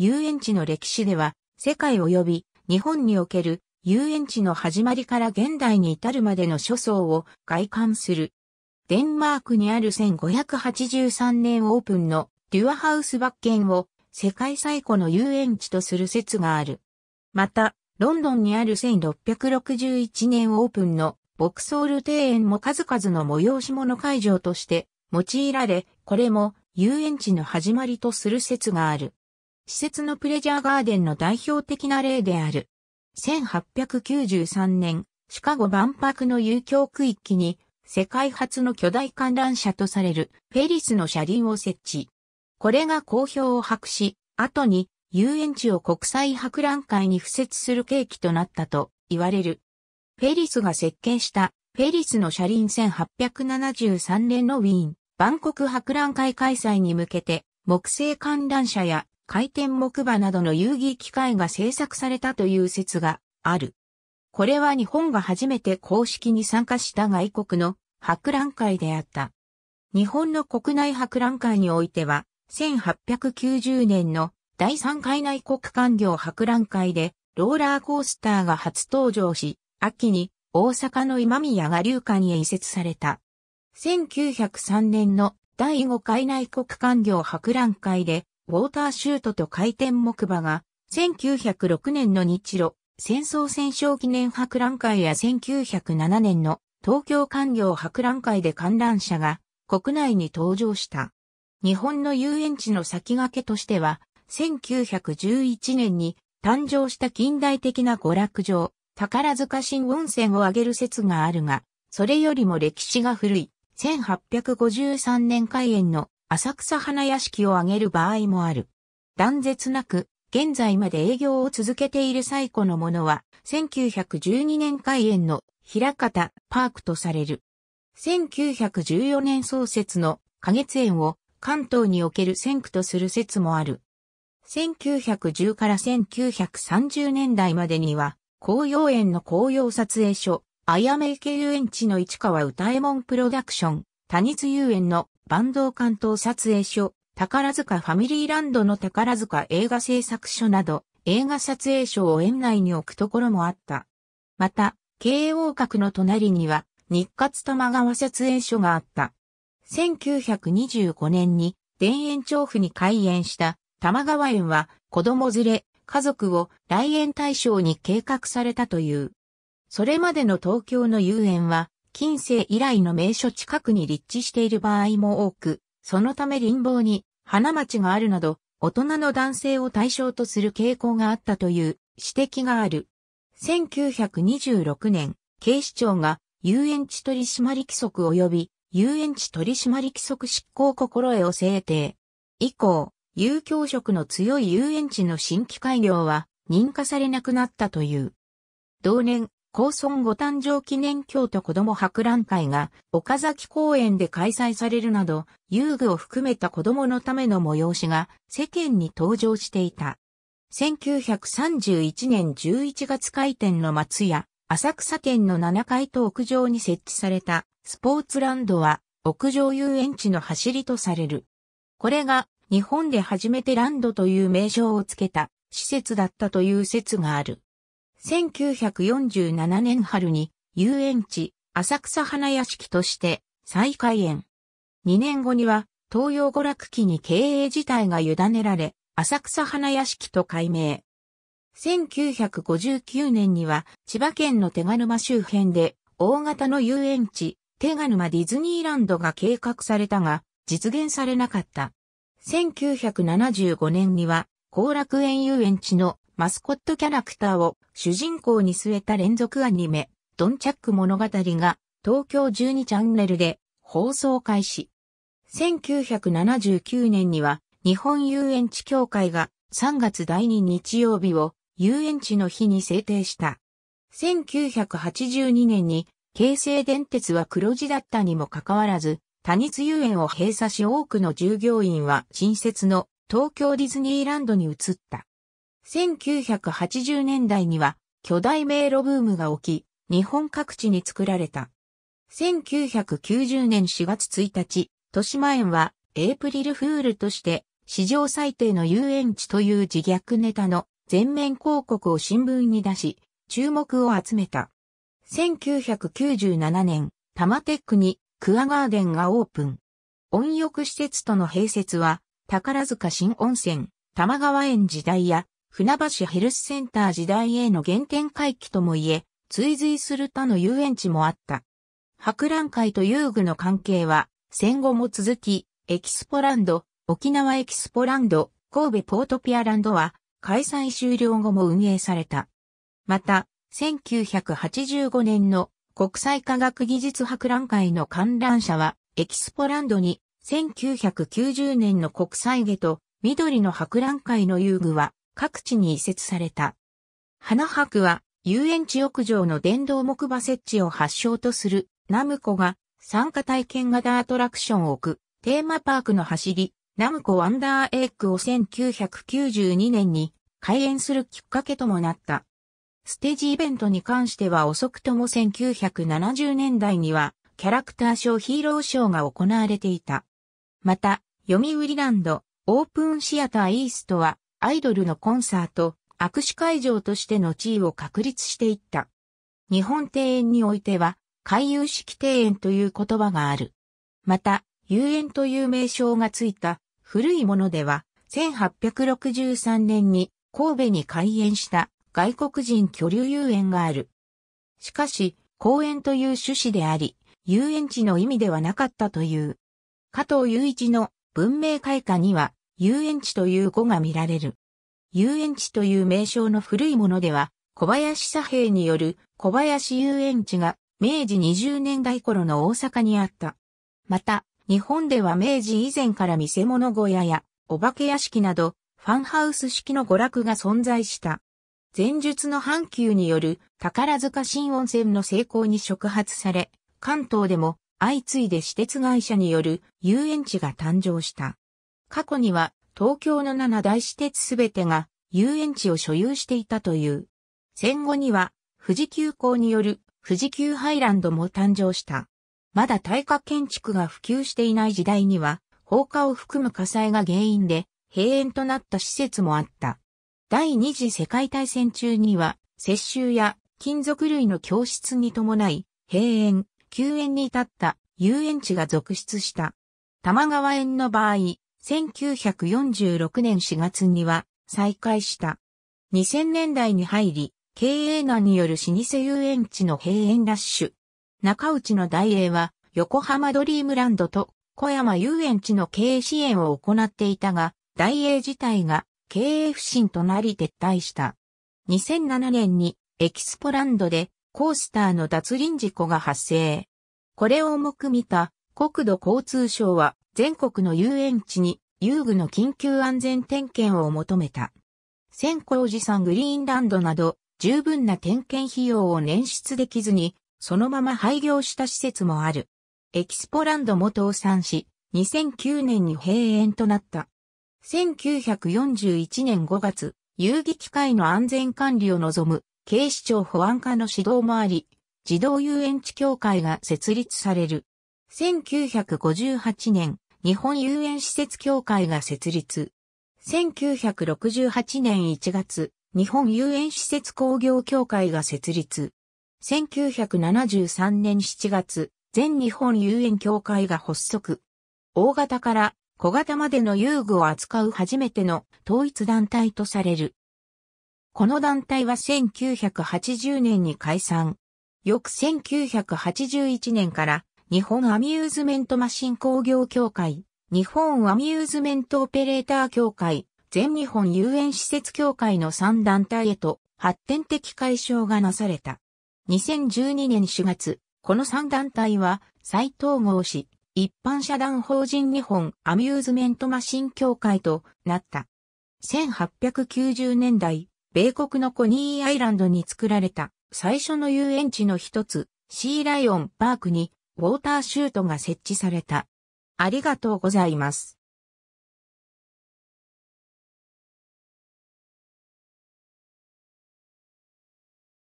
遊園地の歴史では、世界及び日本における遊園地の始まりから現代に至るまでの諸層を外観する。デンマークにある1583年オープンのデュアハウスバッケンを世界最古の遊園地とする説がある。また、ロンドンにある1661年オープンのボクソール庭園も数々の催し物会場として用いられ、これも遊園地の始まりとする説がある。施設のプレジャーガーデンの代表的な例である。1893年、シカゴ万博の遊興区域に、世界初の巨大観覧車とされるフェリスの車輪を設置。これが好評を博し、後に遊園地を国際博覧会に付設する契機となったと言われる。フェリスが設計したフェリスの車輪1873年のウィーン、万国博覧会開催に向けて木製観覧車や回転木馬などの遊戯機械が制作されたという説がある。これは日本が初めて公式に参加した外国の博覧会であった。日本の国内博覧会においては、1890年の第3回内国官業博覧会で、ローラーコースターが初登場し、秋に大阪の今宮が流館へ移設された。1903年の第5回内国官業博覧会で、ウォーターシュートと回転木馬が、1906年の日露、戦争戦勝記念博覧会や1907年の東京官業博覧会で観覧車が国内に登場した。日本の遊園地の先駆けとしては、1911年に誕生した近代的な娯楽場、宝塚新温泉を挙げる説があるが、それよりも歴史が古い、1853年開園の浅草花屋敷を挙げる場合もある。断絶なく、現在まで営業を続けている最古のものは、1912年開園の平方パークとされる。1914年創設の花月園を関東における先駆とする説もある。1910から1930年代までには、紅葉園の紅葉撮影所、あやめ池遊園地の市川歌右衛門プロダクション、谷津遊園の坂東関東撮影所、宝塚ファミリーランドの宝塚映画製作所など、映画撮影所を園内に置くところもあった。また、慶応閣の隣には、日活玉川撮影所があった。1925年に、田園調布に開園した玉川園は、子供連れ、家族を来園対象に計画されたという。それまでの東京の遊園は、近世以来の名所近くに立地している場合も多く、そのため林房に花街があるなど、大人の男性を対象とする傾向があったという指摘がある。1926年、警視庁が遊園地取締規則及び遊園地取締規則執行心得を制定。以降、遊興色の強い遊園地の新規開業は認可されなくなったという。同年、高村ご誕生記念京都子ども博覧会が岡崎公園で開催されるなど、遊具を含めた子供のための催しが世間に登場していた。1931年11月開店の松屋、浅草店の7階と屋上に設置されたスポーツランドは屋上遊園地の走りとされる。これが日本で初めてランドという名称をつけた施設だったという説がある。1947年春に遊園地浅草花屋敷として再開園。2年後には東洋娯楽期に経営自体が委ねられ、浅草花屋敷と改名。1959年には千葉県の手賀沼周辺で大型の遊園地手賀沼ディズニーランドが計画されたが実現されなかった。1975年には後楽園遊園地のマスコットキャラクターを主人公に据えた連続アニメ、ドンチャック物語が東京12チャンネルで放送開始。1979年には日本遊園地協会が3月第2日曜日を遊園地の日に制定した。1982年に京成電鉄は黒字だったにもかかわらず、他日遊園を閉鎖し多くの従業員は新設の東京ディズニーランドに移った。1980年代には巨大迷路ブームが起き、日本各地に作られた。1990年4月1日、豊島園はエイプリルフールとして史上最低の遊園地という自虐ネタの全面広告を新聞に出し、注目を集めた。1997年、タマテックにクアガーデンがオープン。温浴施設との併設は、宝塚新温泉、玉川園時代や船橋ヘルスセンター時代への原点回帰ともいえ、追随する他の遊園地もあった。博覧会と遊具の関係は、戦後も続き、エキスポランド、沖縄エキスポランド、神戸ポートピアランドは、開催終了後も運営された。また、1985年の国際科学技術博覧会の観覧車は、エキスポランドに1990年の国際下と緑の博覧会の遊具は各地に移設された。花博は遊園地屋上の電動木馬設置を発祥とするナムコが参加体験型アトラクションを置くテーマパークの走りナムコワンダーエッグを1992年に開園するきっかけともなった。ステージイベントに関しては遅くとも1970年代にはキャラクター賞ヒーロー賞が行われていた。また、読売ランド、オープンシアターイーストはアイドルのコンサート、握手会場としての地位を確立していった。日本庭園においては、回遊式庭園という言葉がある。また、遊園という名称がついた古いものでは、1863年に神戸に開園した外国人居留遊園がある。しかし、公園という趣旨であり、遊園地の意味ではなかったという。加藤雄一の文明開化には、遊園地という語が見られる。遊園地という名称の古いものでは、小林左平による小林遊園地が明治20年代頃の大阪にあった。また、日本では明治以前から見せ物小屋やお化け屋敷などファンハウス式の娯楽が存在した。前述の阪急による宝塚新温泉の成功に触発され、関東でも相次いで私鉄会社による遊園地が誕生した。過去には東京の7大私鉄すべてが遊園地を所有していたという。戦後には富士急行による富士急ハイランドも誕生した。まだ耐火建築が普及していない時代には放火を含む火災が原因で閉園となった施設もあった。第二次世界大戦中には接収や金属類の教室に伴い閉園、休園に至った遊園地が続出した。玉川園の場合、1946年4月には再開した。2000年代に入り、経営難による老舗遊園地の閉園ラッシュ。中内の大英は横浜ドリームランドと小山遊園地の経営支援を行っていたが、大英自体が経営不振となり撤退した。2007年にエキスポランドでコースターの脱輪事故が発生。これを重く見た国土交通省は全国の遊園地に遊具の緊急安全点検を求めた。千光寺さんグリーンランドなど、十分な点検費用を捻出できずに、そのまま廃業した施設もある。エキスポランドも倒産し、2009年に閉園となった。1941年5月、遊戯機械の安全管理を望む警視庁保安課の指導もあり、児童遊園地協会が設立される。1958年、日本遊園施設協会が設立。1968年1月、日本遊園施設工業協会が設立。1973年7月、全日本遊園協会が発足。大型から小型までの遊具を扱う初めての統一団体とされる。この団体は1980年に解散。翌1981年から日本アミューズメントマシン工業協会、日本アミューズメントオペレーター協会、全日本遊園施設協会の3団体へと発展的解消がなされた。2012年4月、この3団体は再統合し、一般社団法人日本アミューズメントマシン協会となった。1890年代、米国のコニーアイランドに作られた最初の遊園地の一つ、シーライオンパークにウォーターシュートが設置された。ありがとうございます。